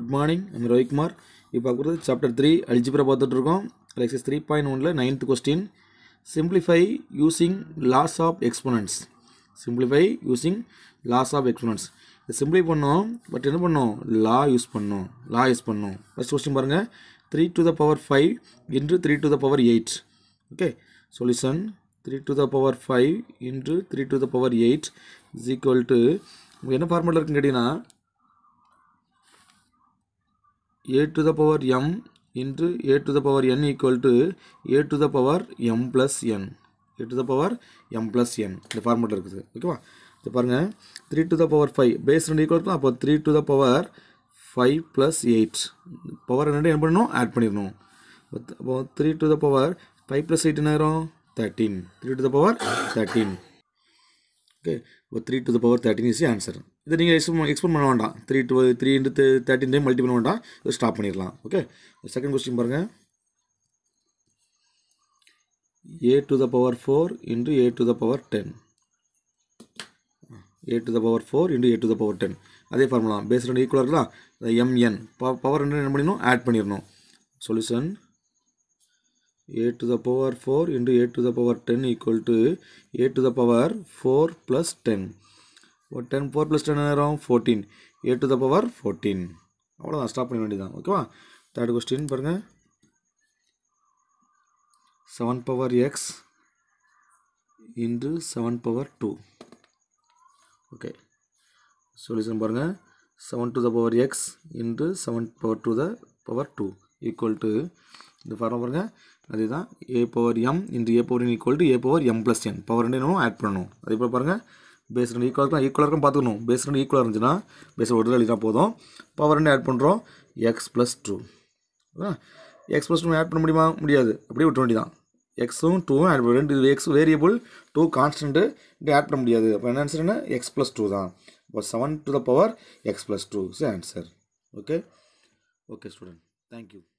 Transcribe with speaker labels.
Speaker 1: good morning நம்ம ரவிக்குமார் இப்போ பார்க்குறது சாப்டர் த்ரீ அல்ஜிபிரா பார்த்துட்ருக்கோம் எக்ஸஸ் த்ரீ பாயிண்ட் ஒனில் ninth question simplify using laws of exponents simplify using laws of exponents இதை சிம்பிளை பண்ணோம் பட் என்ன பண்ணோம் லா யூஸ் பண்ணோம் லா யூஸ் பண்ணோம் ஃபஸ்ட் கொஸ்டின் பாருங்கள் three to the power five into three to the power eight okay solution three to the power five into three to the power eight is equal to என்ன ஃபார்மேட்டில் இருக்குன்னு கேட்டிங்கன்னா ஏ to the power M into A to the power N equal to A to the power M plus N A to the power M plus N இந்த formula இருக்குது ஓகேவா இது பாருங்கள் three to the power five base ரெண்டு equal தான் அப்போ three to the power five plus eight power ரெண்டு என்ன பண்ணணும் ஆட் பண்ணிடணும் அப்போ three to the power five plus eight என்ன ஆயிரும் thirteen three to the power thirteen okay இப்போ three to the power thirteen is answer இதை நீங்கள் எக்ஸ்பிளைன் எக்ஸ்பிளைன் பண்ண வேண்டாம் three to three into thirteen time multi பண்ண வேண்டாம் இதை ஸ்டாப் பண்ணிடலாம் ஓகே செகண்ட் கொஸ்டின் பாருங்கள் A to the power four into A to the power ten A to the power four into A to the power ten அதே formula base ரெண்டு ஈக்குவலாக இருக்கலாம் MN power ரெண்டு என்ன பண்ணிடணும் ஆட் பண்ணிடணும் solution a to the power 4 into a to the power 10 equal to a to the power 4 plus 10 what 10 4 plus 10 நேரம் 14 a to the power 14 அவ்வளோதான் ஸ்டாப் பண்ண வேண்டியதான் ஓகேவா தேர்ட் கொஸ்டின் பாருங்கள் seven power x into seven power two okay solution பாருங்கள் seven to the power x into seven power to the power two equal to இந்த formula பாருங்கள் அதுதான் A power M into A power equal to A power M plus N power ரெண்டு என்னமோ add பண்ணணும் அதே போல் பாருங்கள் base ரெண்டு ஈக்குவலாக தான் ஈக்குவலாக இருக்கும் பார்த்துக்கணும் பேஸ் ரெண்டு ஈக்குவலாக இருந்துச்சுன்னா பேஸ் ஒரு எழுதினா போதும் பவர் ரெண்டு ஆட் பண்ணுறோம் x plus two x plus two add பண்ண முடியுமா முடியாது அப்படியே விட்ட வேண்டியதான் எக்ஸும் டூவும் ஆட் ரெண்டு x variable two constant into add பண்ண முடியாது அப்போ என்ன ஆன்சர் என்ன எக்ஸ் ப்ளஸ் டூ தான் இப்போ seven to the power x plus two is answer okay okay student thank you